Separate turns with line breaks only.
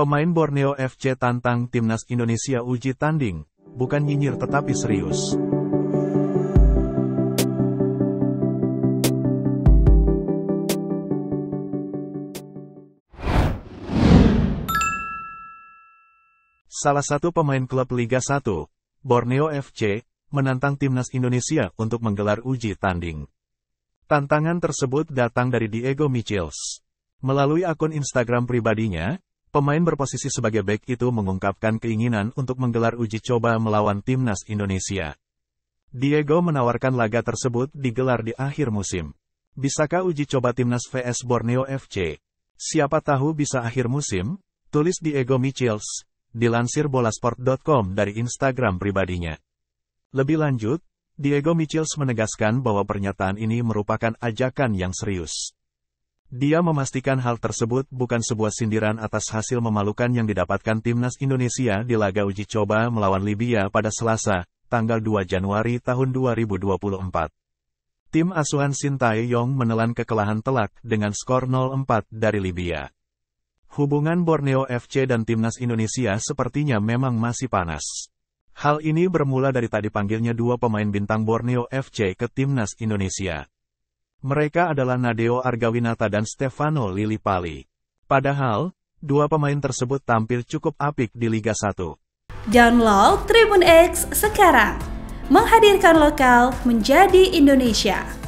Pemain Borneo FC tantang timnas Indonesia uji tanding, bukan nyinyir tetapi serius. Salah satu pemain klub Liga 1, Borneo FC, menantang timnas Indonesia untuk menggelar uji tanding. Tantangan tersebut datang dari Diego Michels. Melalui akun Instagram pribadinya, Pemain berposisi sebagai bek itu mengungkapkan keinginan untuk menggelar uji coba melawan timnas Indonesia. Diego menawarkan laga tersebut digelar di akhir musim. Bisakah uji coba timnas VS Borneo FC? Siapa tahu bisa akhir musim? Tulis Diego Michels, dilansir bolasport.com dari Instagram pribadinya. Lebih lanjut, Diego Michels menegaskan bahwa pernyataan ini merupakan ajakan yang serius. Dia memastikan hal tersebut bukan sebuah sindiran atas hasil memalukan yang didapatkan timnas Indonesia di laga uji coba melawan Libya pada Selasa, tanggal 2 Januari tahun 2024. Tim asuhan Yong menelan kekelahan telak dengan skor 0-4 dari Libya. Hubungan Borneo FC dan timnas Indonesia sepertinya memang masih panas. Hal ini bermula dari tadi panggilnya dua pemain bintang Borneo FC ke timnas Indonesia. Mereka adalah Nadeo Argawinata dan Stefano Lilipali. Padahal, dua pemain tersebut tampil cukup apik di Liga 1.
Download Tribun X sekarang. Menghadirkan lokal menjadi Indonesia.